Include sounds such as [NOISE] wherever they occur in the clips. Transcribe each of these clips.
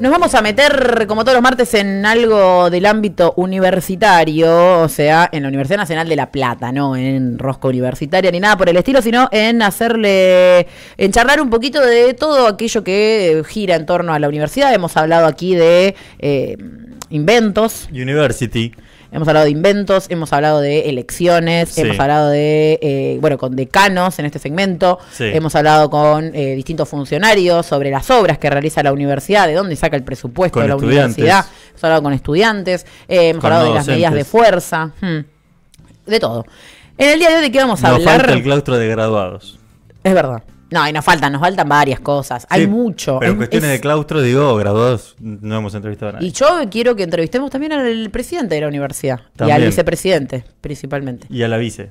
Nos vamos a meter, como todos los martes, en algo del ámbito universitario, o sea, en la Universidad Nacional de La Plata, no en rosco universitaria ni nada por el estilo, sino en hacerle, en charlar un poquito de todo aquello que gira en torno a la universidad. Hemos hablado aquí de eh, inventos. University. Hemos hablado de inventos, hemos hablado de elecciones, hemos hablado de, eh, bueno, con decanos en este segmento, hemos hablado con eh, distintos funcionarios sobre las obras que realiza la universidad, de dónde saca el presupuesto de la universidad. Hemos hablado con estudiantes, eh, hemos hablado de las medidas de fuerza, hmm, de todo. En el día de hoy, ¿de qué vamos a Nos hablar? Falta el claustro de graduados. Es verdad. No, y nos faltan, nos faltan varias cosas. Hay mucho. Pero cuestiones de claustro, digo, graduados, no hemos entrevistado a nadie. Y yo quiero que entrevistemos también al presidente de la universidad. Y al vicepresidente, principalmente. Y a la vice.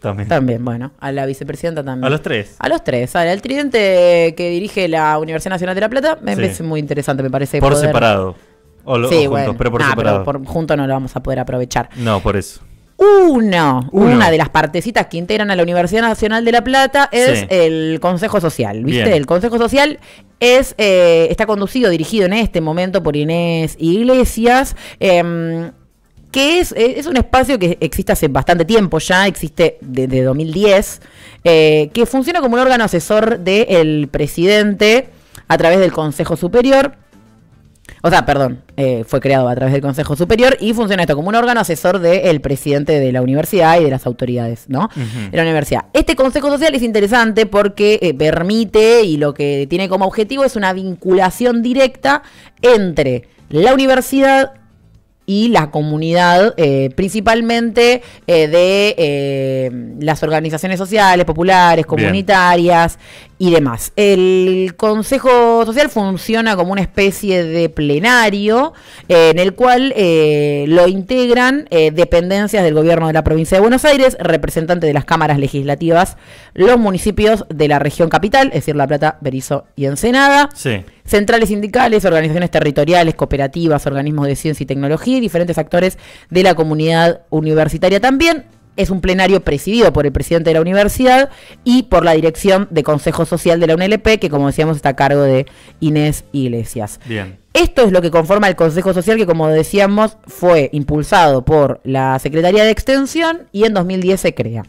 También. También, bueno, a la vicepresidenta también. A los tres. A los tres. Al tridente que dirige la Universidad Nacional de La Plata me parece muy interesante, me parece. Por separado. O juntos, pero por separado. juntos no lo vamos a poder aprovechar. No, por eso uno, una de las partecitas que integran a la Universidad Nacional de La Plata es el Consejo Social, ¿viste? El Consejo Social es, eh, está conducido, dirigido en este momento por Inés Iglesias. Em, que eh, es, un espacio que existe hace bastante tiempo ya, existe desde 2010, eh, que funciona como un órgano asesor del presidente a través del Consejo Superior o sea, perdón, eh, fue creado a través del Consejo Superior y funciona esto como un órgano asesor del presidente de la universidad y de las autoridades, ¿no? De la universidad. Este Consejo Social es interesante porque eh, permite y lo que tiene como objetivo es una vinculación directa entre la universidad y la comunidad, eh, principalmente eh, de eh, las organizaciones sociales, populares, comunitarias y demás. El Consejo Social funciona como una especie de plenario en el cual lo integran dependencias del gobierno de la provincia de Buenos Aires, representantes de las cámaras legislativas, los municipios de la región capital, es decir, La Plata, Berizo y Ensenada. Sí centrales sindicales, organizaciones territoriales, cooperativas, organismos de ciencia y tecnología y diferentes actores de la comunidad universitaria. También es un plenario presidido por el presidente de la universidad y por la dirección de Consejo Social de la UNLP, que como decíamos está a cargo de Inés Iglesias. Bien. Esto es lo que conforma el Consejo Social, que como decíamos fue impulsado por la Secretaría de Extensión y en 2010 se crea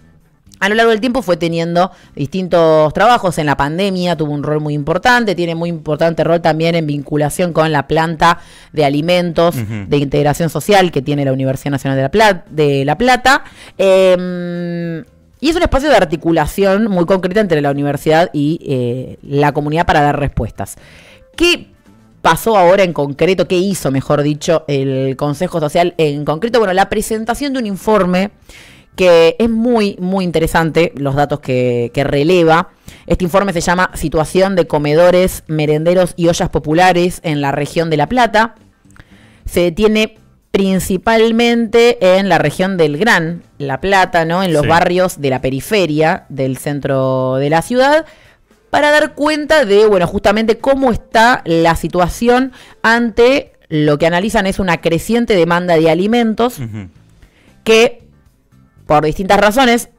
a lo largo del tiempo fue teniendo distintos trabajos. En la pandemia tuvo un rol muy importante, tiene muy importante rol también en vinculación con la planta de alimentos de integración social que tiene la Universidad Nacional de La Plata. De la Plata. Em, y es un espacio de articulación muy concreta entre la universidad y eh, la comunidad para dar respuestas. ¿Qué pasó ahora en concreto? ¿Qué hizo, mejor dicho, el Consejo Social en concreto? Bueno, la presentación de un informe que es muy, muy interesante los datos que, releva. Este informe se llama Situación de comedores, merenderos y ollas populares en la región de La Plata. Se detiene principalmente en la región del Gran, La Plata, ¿no? En los barrios de la periferia del centro de la ciudad para dar cuenta de, bueno, justamente cómo está la situación ante lo que analizan es una creciente demanda de alimentos que por distintas razones,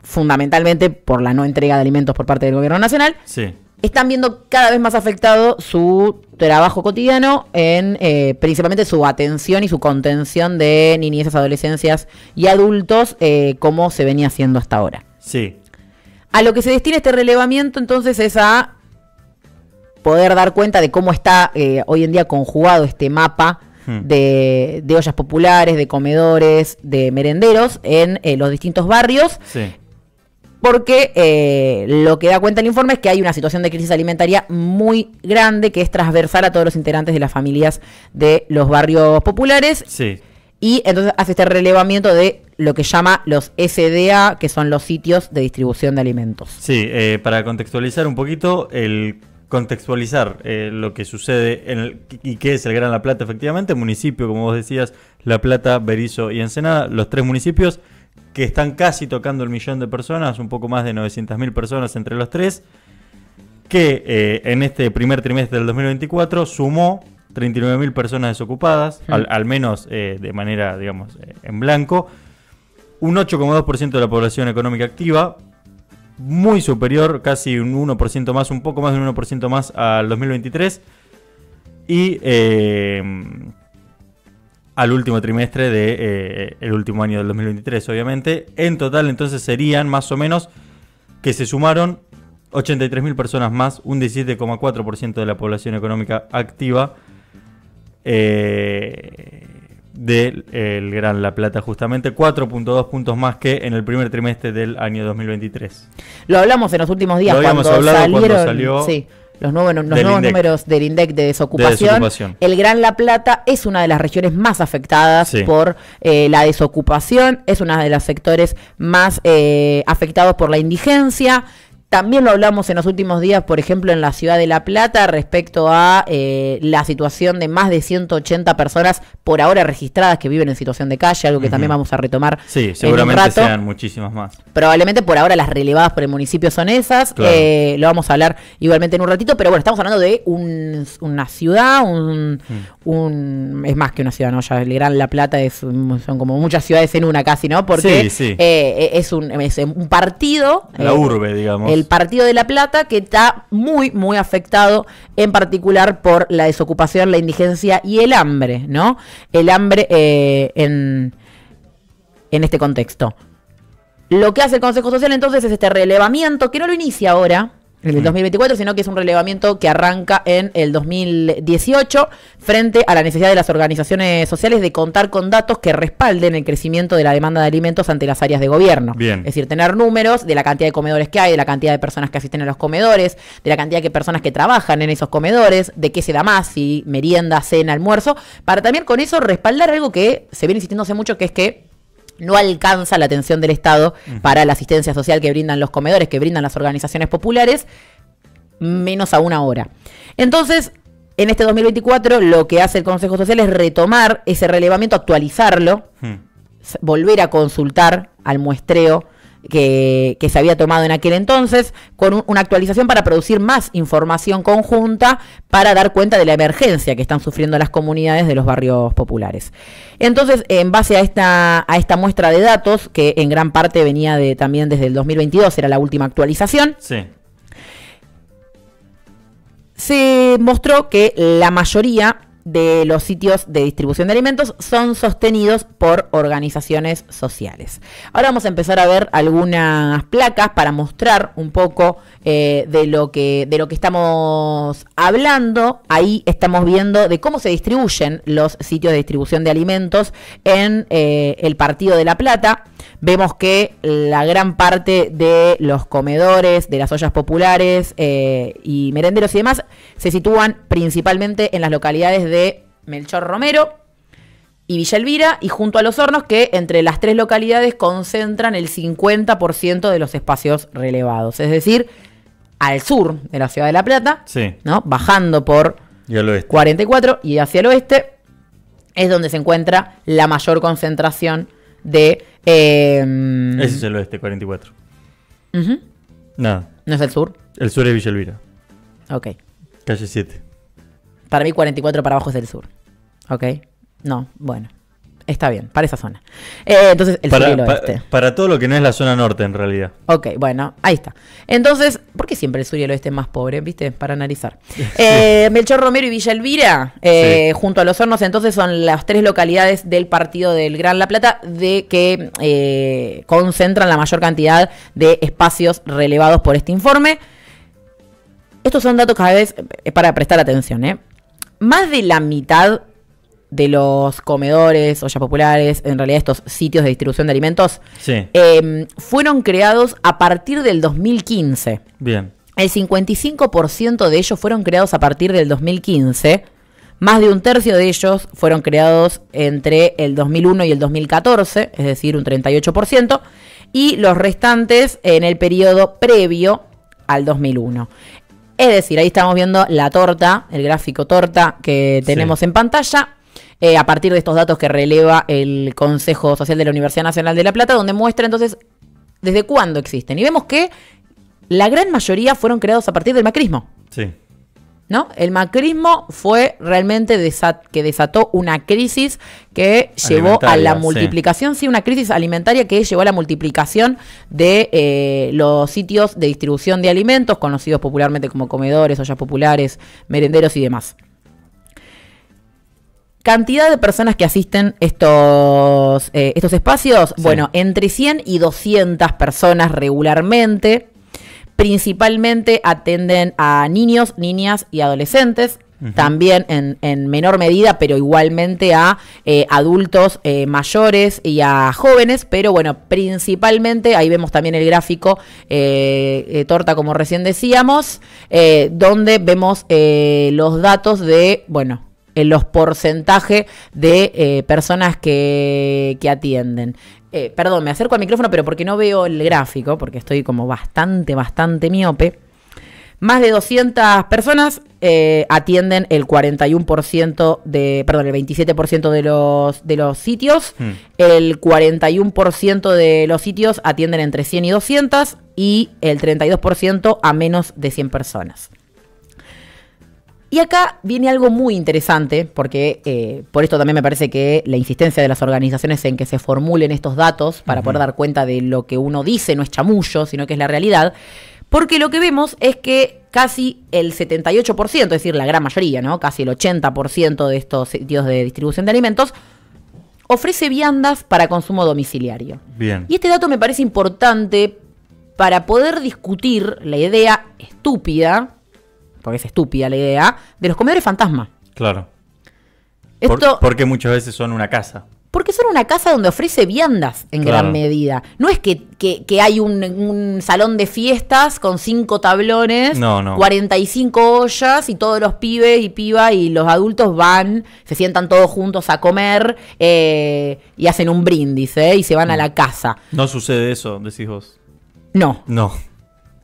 fundamentalmente por la no entrega de alimentos por parte del gobierno nacional, están viendo cada vez más afectado su trabajo cotidiano en eh, principalmente su atención y su contención de niñezas, adolescencias y adultos eh, como se venía haciendo hasta ahora. Sí. A lo que se destina este relevamiento entonces es a poder dar cuenta de cómo está eh, hoy en día conjugado este mapa Hmm. de, ollas populares, de comedores, de merenderos en eh, los distintos barrios. Sí. Porque eh, lo que da cuenta el informe es que hay una situación de crisis alimentaria muy grande que es transversal a todos los integrantes de las familias de los barrios populares. Sí. Y entonces hace este relevamiento de lo que llama los SDA, que son los sitios de distribución de alimentos. Sí, eh, para contextualizar un poquito, el contextualizar eh, lo que sucede y qué es el Gran La Plata, efectivamente, municipio, como vos decías, La Plata, Berizo y Ensenada, los tres municipios que están casi tocando el millón de personas, un poco más de 900.000 personas entre los tres, que eh, en este primer trimestre del 2024 sumó 39.000 personas desocupadas, al, menos eh, de manera, digamos, en blanco, un 8,2% de la población económica activa, muy superior, casi un 1% más, un poco más de un 1% más al 2023 y eh, al último trimestre del de, eh, el último año del 2023, obviamente. En total entonces serían más o menos que se sumaron 83.000 personas más, un 17,4% de la población económica activa. Eh, del Gran La Plata, justamente 4.2 puntos más que en el primer trimestre del año 2023. Lo hablamos en los últimos días cuando salieron, los nuevos, números del INDEC de desocupación. El Gran La Plata es una de las regiones más afectadas por eh, la desocupación, es uno de los sectores más eh, afectados por la indigencia. También lo hablamos en los últimos días, por ejemplo, en la ciudad de La Plata, respecto a eh, la situación de más de 180 personas por ahora registradas que viven en situación de calle, algo que también vamos a retomar. Sí, seguramente sean muchísimas más. Probablemente por ahora las relevadas por el municipio son esas. Eh, lo vamos a hablar igualmente en un ratito, pero bueno, estamos hablando de un, una ciudad, un, mm. un, Es más que una ciudad, ¿no? Ya el Gran La Plata es, son como muchas ciudades en una casi, ¿no? Porque eh, es, un, partido. La urbe, digamos el partido de La Plata, que está muy, muy afectado, en particular por la desocupación, la indigencia y el hambre, ¿no? El hambre eh, en, en este contexto. Lo que hace el Consejo Social entonces es este relevamiento, que no lo inicia ahora, el 2024, mm. sino que es un relevamiento que arranca en el 2018 frente a la necesidad de las organizaciones sociales de contar con datos que respalden el crecimiento de la demanda de alimentos ante las áreas de gobierno. Es decir, tener números de la cantidad de comedores que hay, de la cantidad de personas que asisten a los comedores, de la cantidad de personas que trabajan en esos comedores, de qué se da más, si merienda, cena, almuerzo, para también con eso respaldar algo que se viene insistiendo hace mucho, que es que no alcanza la atención del Estado para la asistencia social que brindan los comedores, que brindan las organizaciones populares, menos a una hora. Entonces, en este 2024 lo que hace el Consejo Social es retomar ese relevamiento, actualizarlo, hmm. volver a consultar al muestreo que, se había tomado en aquel entonces, con una actualización para producir más información conjunta para dar cuenta de la emergencia que están sufriendo las comunidades de los barrios populares. Entonces, en base a esta, a esta muestra de datos, que en gran parte venía de, también desde el 2022, era la última actualización, se mostró que la mayoría de los sitios de distribución de alimentos son sostenidos por organizaciones sociales. Ahora vamos a empezar a ver algunas placas para mostrar un poco eh, de, lo que, de lo que estamos hablando. Ahí estamos viendo de cómo se distribuyen los sitios de distribución de alimentos en eh, el Partido de la Plata. Vemos que la gran parte de los comedores, de las ollas populares eh, y merenderos y demás se sitúan principalmente en las localidades de de Melchor Romero y Villa Elvira, y junto a Los Hornos, que entre las tres localidades concentran el 50% de los espacios relevados. Es decir, al sur de la ciudad de La Plata, ¿no? bajando por 44 y hacia el oeste, es donde se encuentra la mayor concentración de... Em, Ese es el oeste, 44. No. ¿No es el sur? El sur es Villa Elvira. Ok. Calle 7. Para mí 44 para abajo es del sur. ¿Ok? No, bueno. Está bien, para esa zona. Eh, entonces, el sur y el oeste. Para, todo lo que no es la zona norte, en realidad. Ok, bueno, ahí está. Entonces, ¿por qué siempre el sur y el oeste más pobre? ¿Viste? Para analizar. [LAUGHS] Eh, Melchor Romero y Villa Elvira, eh, junto a Los Hornos, entonces son las tres localidades del partido del Gran La Plata de que concentran la mayor cantidad de espacios relevados por este informe. Estos son datos cada vez para prestar atención, ¿eh? más de la mitad de los comedores, ollas populares, en realidad estos sitios de distribución de alimentos, em, fueron creados a partir del 2015. Bien. El 55% de ellos fueron creados a partir del 2015. Más de un tercio de ellos fueron creados entre el 2001 y el 2014, es decir, un 38%, y los restantes en el periodo previo al 2001. Es decir, ahí estamos viendo la torta, el gráfico torta que tenemos en pantalla. Eh, a partir de estos datos que releva el Consejo Social de la Universidad Nacional de La Plata, donde muestra entonces desde cuándo existen. Y vemos que la gran mayoría fueron creados a partir del macrismo. Sí. El macrismo fue realmente que desató una crisis que llevó a la multiplicación, sí. una crisis alimentaria que llevó a la multiplicación de eh, los sitios de distribución de alimentos, conocidos popularmente como comedores, ollas populares, merenderos y demás. Cantidad de personas que asisten estos, eh, estos espacios, bueno, entre 100 y 200 personas regularmente principalmente atenden a niños, niñas y adolescentes. También en, menor medida, pero igualmente a eh, adultos eh, mayores y a jóvenes. Pero bueno, principalmente, ahí vemos también el gráfico eh, torta, como recién decíamos, donde vemos los datos de, bueno, los porcentajes de personas que, que atienden. Eh, perdón, me acerco al micrófono, pero porque no veo el gráfico, porque estoy como bastante, bastante miope. Más de 200 personas eh, atienden el 41% de, perdón, el 27% de los, de los sitios. Hmm. El 41% de los sitios atienden entre 100 y 200 y el 32% a menos de 100 personas. Y acá viene algo muy interesante, porque eh, por esto también me parece que la insistencia de las organizaciones en que se formulen estos datos para poder dar cuenta de lo que uno dice no es chamullo, sino que es la realidad, porque lo que vemos es que casi el 78%, es decir, la gran mayoría, ¿no? Casi el 80% de estos sitios de distribución de alimentos ofrece viandas para consumo domiciliario. Bien. Y este dato me parece importante para poder discutir la idea estúpida porque es estúpida la idea, de los comedores fantasma. Claro. Por, porque muchas veces son una casa. Porque son una casa donde ofrece viandas en gran medida. No es que, hay un, salón de fiestas con cinco tablones, 45 ollas y todos los pibes y pibas y los adultos van, se sientan todos juntos a comer eh, y hacen un brindis eh, y se van a mm. la casa. No sucede eso, decís vos. No. No.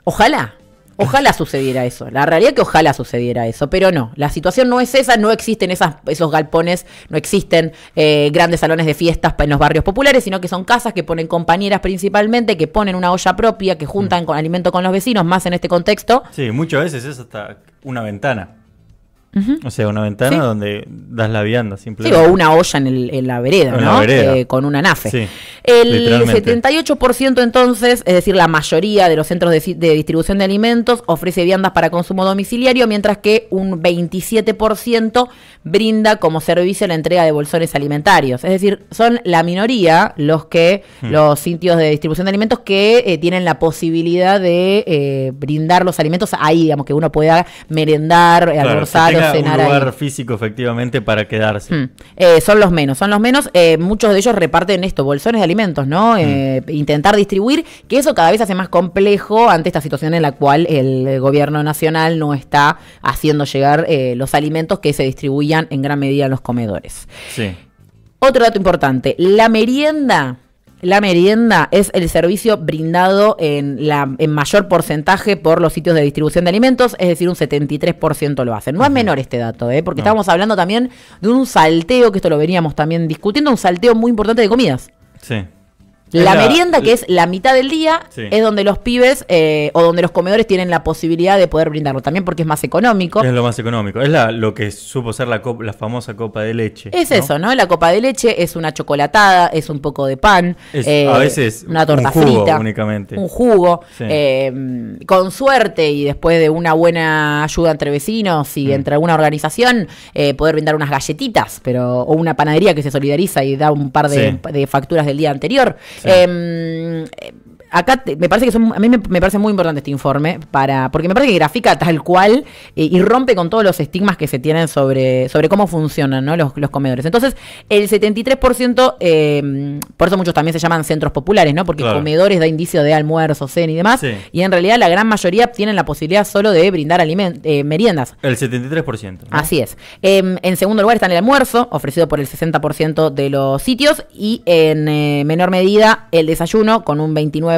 Ojalá. Ojalá sucediera eso. La realidad es que ojalá sucediera eso, pero no. La situación no es esa, no existen esas, esos galpones, no existen eh, grandes salones de fiestas en los barrios populares, sino que son casas que ponen compañeras principalmente, que ponen una olla propia, que juntan mm. con alimento con los vecinos, más en este contexto. Sí, muchas veces es hasta una ventana. O sea, una ventana donde das la vianda simplemente. Sí, o una olla en, la vereda, ¿no? Eh, con una nafe. el 78% entonces, es decir, la mayoría de los centros de, distribución de alimentos ofrece viandas para consumo domiciliario, mientras que un 27% brinda como servicio la entrega de bolsones alimentarios. Es decir, son la minoría los que, mm. los sitios de distribución de alimentos que eh, tienen la posibilidad de eh, brindar los alimentos ahí, digamos, que uno pueda merendar, almorzar un lugar físico efectivamente para quedarse. Mm. Eh, son los menos, son los menos. Eh, muchos de ellos reparten esto, bolsones de alimentos, ¿no? Mm. Eh, intentar distribuir, que eso cada vez hace más complejo ante esta situación en la cual el gobierno nacional no está haciendo llegar los alimentos que se distribuían en gran medida en los comedores. Sí. Otro dato importante, la merienda la merienda es el servicio brindado en, la, en mayor porcentaje por los sitios de distribución de alimentos, es decir, un 73% lo hacen. No es menor este dato, ¿eh? porque estábamos hablando también de un salteo, que esto lo veníamos también discutiendo, un salteo muy importante de comidas. Sí. La, merienda, que es la mitad del día, es donde los pibes eh, o donde los comedores tienen la posibilidad de poder brindarlo. También porque es más económico. Es lo más económico. Es lo que supo ser la, la famosa copa de leche. Es eso, ¿no? La copa de leche es una chocolatada, es un poco de pan. Es, eh, a veces una torta un Un jugo. Em, con suerte y después de una buena ayuda entre vecinos y mm. entre alguna organización, eh, poder brindar unas galletitas pero o una panadería que se solidariza y da un par de facturas del día anterior. Sí. Em, acá me parece que a mí me, parece muy importante este informe para porque me parece que grafica tal cual eh, y rompe con todos los estigmas que se tienen sobre, sobre cómo funcionan los, comedores. Entonces, el 73%, eh, em, por eso muchos también se llaman centros populares, ¿no? Porque comedores da indicio de almuerzo, cena y demás. Y en realidad la gran mayoría tienen la posibilidad solo de brindar eh, meriendas. El 73%. Así es. Em, en segundo lugar está el almuerzo, ofrecido por el 60% de los sitios, y en eh, menor medida el desayuno, con un 29%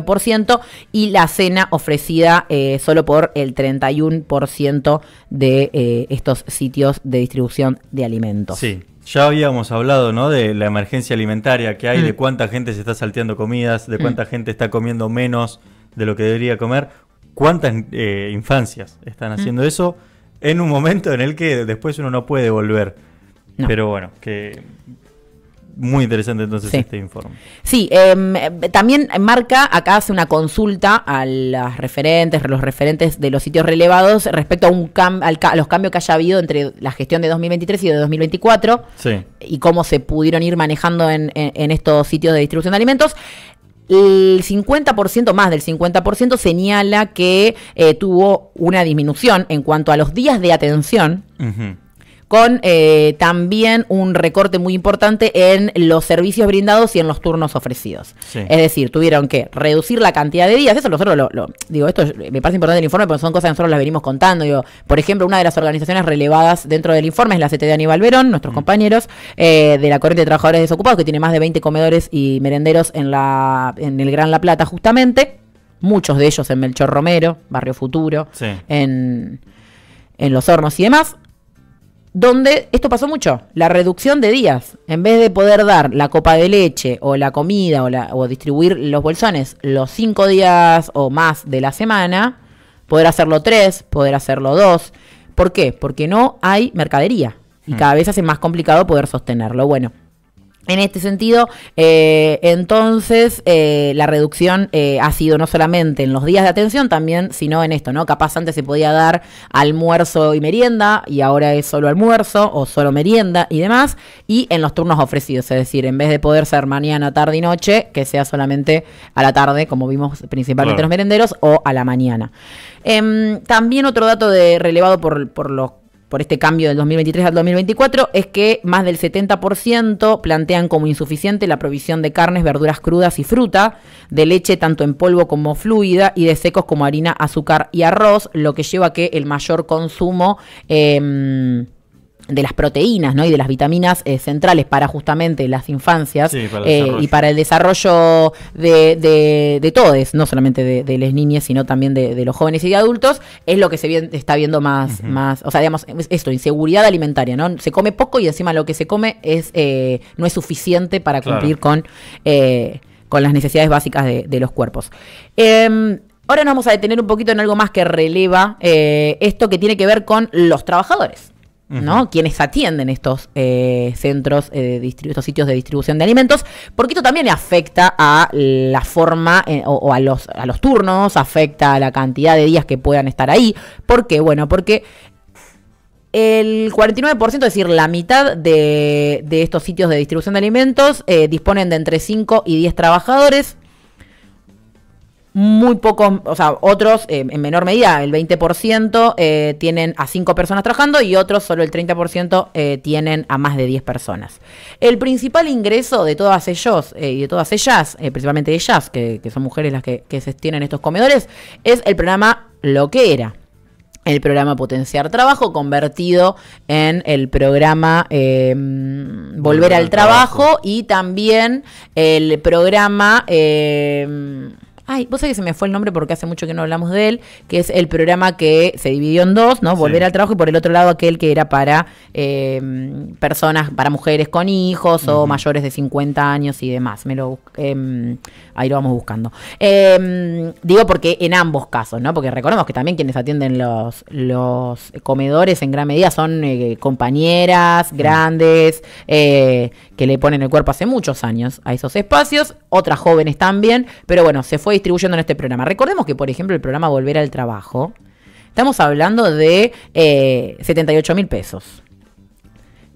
y la cena ofrecida eh, solo por el 31% de eh, estos sitios de distribución de alimentos. Sí. Ya habíamos hablado, ¿no? De la emergencia alimentaria que hay, de mm. cuánta gente se está salteando comidas, de mm. cuánta gente está comiendo menos de lo que debería comer. ¿Cuántas eh, infancias están mm. haciendo eso en un momento en el que después uno no puede volver? Pero bueno, que muy interesante entonces este informe. Sí, em, eh, también marca, acá hace una consulta a las referentes, los referentes de los sitios relevados respecto a, un los cambios que haya habido entre la gestión de 2023 y de 2024 sí. y cómo se pudieron ir manejando en, estos sitios de distribución de alimentos el 50%, más del 50%, señala que eh, tuvo una disminución en cuanto a los días de atención con eh, también un recorte muy importante en los servicios brindados y en los turnos ofrecidos. Es decir, tuvieron que reducir la cantidad de días. Eso nosotros lo, digo, esto me parece importante el informe pero son cosas que nosotros las venimos contando. Digo, por ejemplo, una de las organizaciones relevadas dentro del informe es la CTD de Aníbal Verón, nuestros mm. compañeros eh, de la Corriente de Trabajadores Desocupados, que tiene más de 20 comedores y merenderos en, la, en el Gran La Plata justamente. Muchos de ellos en Melchor Romero, Barrio Futuro, en, en Los Hornos y demás donde esto pasó mucho, la reducción de días. En vez de poder dar la copa de leche o la comida o, o distribuir los bolsones los cinco días o más de la semana, poder hacerlo tres, poder hacerlo dos. ¿Por qué? Porque no hay mercadería y hmm. cada vez hace más complicado poder sostenerlo. Bueno, en este sentido, eh, entonces, eh, la reducción eh, ha sido no solamente en los días de atención, también, sino en esto, ¿no? Capaz antes se podía dar almuerzo y merienda, y ahora es solo almuerzo o solo merienda y demás, y en los turnos ofrecidos, es decir, en vez de poder ser mañana, tarde y noche, que sea solamente a la tarde, como vimos principalmente en los merenderos, o a la mañana. Em, también otro dato de relevado por, por los por este cambio del 2023 al 2024 es que más del 70% plantean como insuficiente la provisión de carnes, verduras crudas y fruta, de leche tanto en polvo como fluida y de secos como harina, azúcar y arroz, lo que lleva a que el mayor consumo... Eh, de las proteínas ¿no? y de las vitaminas eh, centrales para justamente las infancias eh, y para el desarrollo de, todos, no solamente de, las niñas, sino también de, los jóvenes y de adultos, es lo que se está viendo más, más, o sea, digamos, esto, inseguridad alimentaria, ¿no? Se come poco y encima lo que se come es eh, no es suficiente para cumplir con, con las necesidades básicas de, los cuerpos. Em, ahora nos vamos a detener un poquito en algo más que releva esto que tiene que ver con los trabajadores. ¿no? Quienes atienden estos eh, centros, eh, estos sitios de distribución de alimentos, porque esto también afecta a la forma eh, o, a, los, a los turnos, afecta a la cantidad de días que puedan estar ahí. ¿Por qué? Bueno, porque el 49%, es decir, la mitad de, de estos sitios de distribución de alimentos disponen de entre 5 y 10 trabajadores muy pocos, o sea, otros eh, en menor medida, el 20% eh, tienen a 5 personas trabajando y otros solo el 30% eh, tienen a más de 10 personas. El principal ingreso de todas ellos y de todas ellas, principalmente ellas, que, son mujeres las que, se tienen estos comedores, es el programa Lo que era el programa Potenciar Trabajo, convertido en el programa mm, Volver, al trabajo. y también el programa... Ay, vos sabés que se me fue el nombre porque hace mucho que no hablamos de él, que es el programa que se dividió en dos, ¿no? Volver al trabajo y por el otro lado aquel que era para eh, personas, para mujeres con hijos o mayores de 50 años y demás. Me lo, em, ahí lo vamos buscando. Em, digo porque en ambos casos, ¿no? Porque recordemos que también quienes atienden los comedores en gran medida son eh, compañeras grandes eh, que le ponen el cuerpo hace muchos años a esos espacios otras jóvenes también, pero bueno, se fue distribuyendo en este programa. Recordemos que, por ejemplo, el programa Volver al Trabajo, estamos hablando de 78 eh, mil pesos.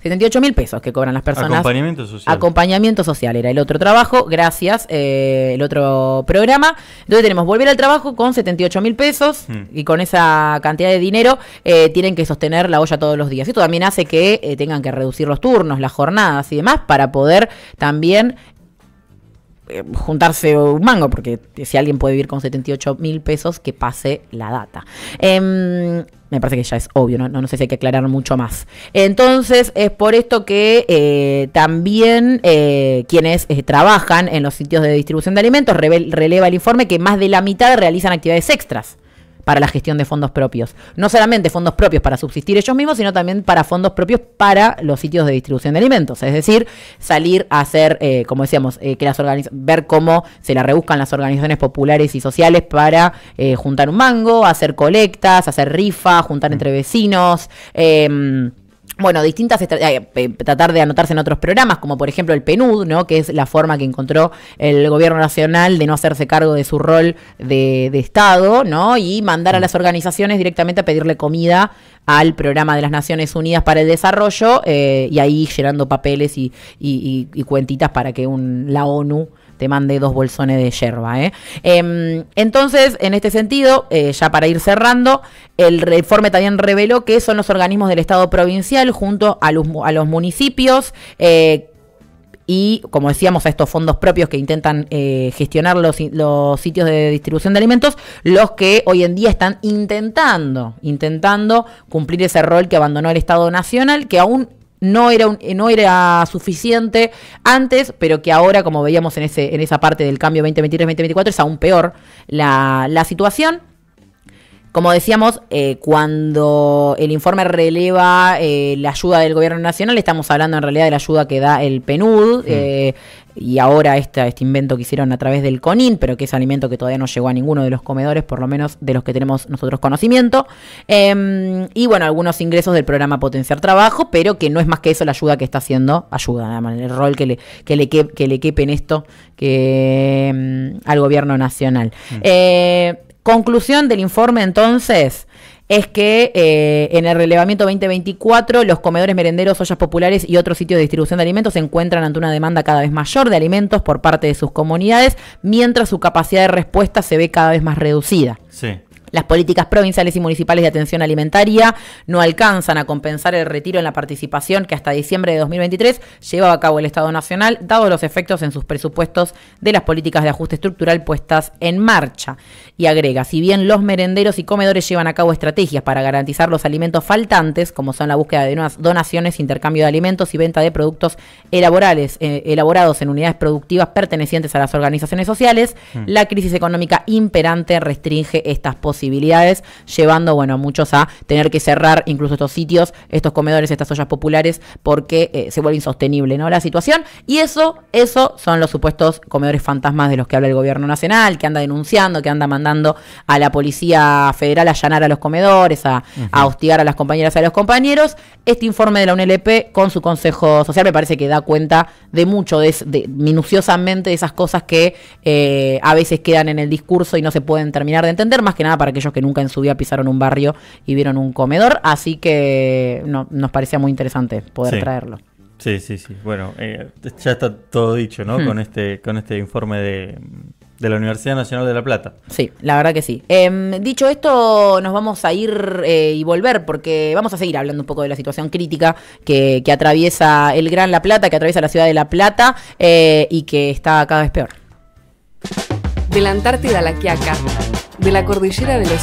78 mil pesos que cobran las personas. Acompañamiento social. Acompañamiento social era el otro trabajo, gracias, eh, el otro programa. Entonces tenemos volver al trabajo con 78 mil pesos mm. y con esa cantidad de dinero eh, tienen que sostener la olla todos los días. Esto también hace que tengan que reducir los turnos, las jornadas y demás para poder también eh, juntarse un mango, porque si alguien puede vivir con 78 mil pesos, que pase la data. Em, me parece que ya es obvio, ¿no? No, sé si hay que aclarar mucho más. Entonces, es por esto que eh, también eh, quienes trabajan en los sitios de distribución de alimentos releva el informe que más de la mitad realizan actividades extras para la gestión de fondos propios. No solamente fondos propios para subsistir ellos mismos, sino también para fondos propios para los sitios de distribución de alimentos. Es decir, salir a hacer, eh, como decíamos, eh, que las ver cómo se la rebuscan las organizaciones populares y sociales para eh, juntar un mango, hacer colectas, hacer rifa, juntar mm. entre vecinos. Eh, bueno, distintas eh, tratar de anotarse en otros programas, como por ejemplo el PNUD, ¿no? que es la forma que encontró el gobierno nacional de no hacerse cargo de su rol de, de Estado, ¿no? Y mandar a mm. las organizaciones directamente a pedirle comida al programa de las Naciones Unidas para el Desarrollo eh, y ahí llenando papeles y, cuentitas para que la ONU te mande dos bolsones de yerba. ¿eh? Em, entonces, en este sentido, eh, ya para ir cerrando, el informe también reveló que son los organismos del Estado provincial junto a los municipios y, como decíamos, a estos fondos propios que intentan eh, gestionar los, sitios de distribución de alimentos, los que hoy en día están intentando, intentando cumplir ese rol que abandonó el Estado Nacional, que aún no era, no era suficiente antes, pero que ahora, como veíamos en, ese, en esa parte del cambio 2023-2024, es aún peor la, la situación. Como decíamos, eh, cuando el informe releva eh, la ayuda del gobierno nacional, estamos hablando en realidad de la ayuda que da el PNUD. Mm. Eh, y ahora este invento que hicieron a través del CONIN, pero que es alimento que todavía no llegó a ninguno de los comedores, por lo menos de los que tenemos nosotros conocimiento. Em, y bueno, algunos ingresos del programa Potenciar Trabajo, pero que no es más que eso la ayuda que está haciendo, ayuda, el rol que le, que le, le quepen esto em, al gobierno nacional. Mm. Conclusión del informe entonces es que eh, en el relevamiento 2024 los comedores merenderos, ollas populares y otros sitios de distribución de alimentos se encuentran ante una demanda cada vez mayor de alimentos por parte de sus comunidades, mientras su capacidad de respuesta se ve cada vez más reducida. Sí. Las políticas provinciales y municipales de atención alimentaria no alcanzan a compensar el retiro en la participación que hasta diciembre de 2023 llevaba a cabo el Estado Nacional, dado los efectos en sus presupuestos de las políticas de ajuste estructural puestas en marcha. Y agrega, si bien los merenderos y comedores llevan a cabo estrategias para garantizar los alimentos faltantes, como son la búsqueda de nuevas donaciones, intercambio de alimentos y venta de productos elaborales, eh, elaborados en unidades productivas pertenecientes a las organizaciones sociales, mm. la crisis económica imperante restringe estas posibilidades posibilidades, llevando, bueno, a muchos a tener que cerrar incluso estos sitios, estos comedores, estas ollas populares, porque eh, se vuelve insostenible, ¿no? La situación. Y eso, eso son los supuestos comedores fantasmas de los que habla el gobierno nacional, que anda denunciando, que anda mandando a la policía federal a allanar a los comedores, a, a hostigar a las compañeras y a los compañeros. Este informe de la UNLP con su consejo social me parece que da cuenta de mucho, de, minuciosamente de esas cosas que eh, a veces quedan en el discurso y no se pueden terminar de entender, más que nada para aquellos que nunca en su vida pisaron un barrio y vieron un comedor. Así que nos parecía muy interesante poder traerlo. Sí, sí, sí. Bueno, eh, ya está todo dicho, ¿no? Hmm. Con este, con este informe de, la Universidad Nacional de La Plata. Sí, la verdad que sí. Em, dicho esto, nos vamos a ir eh, y volver porque vamos a seguir hablando un poco de la situación crítica que, atraviesa el Gran La Plata, que atraviesa la ciudad de La Plata eh, y que está cada vez peor de la Antártida a la Quiaca, de la cordillera de los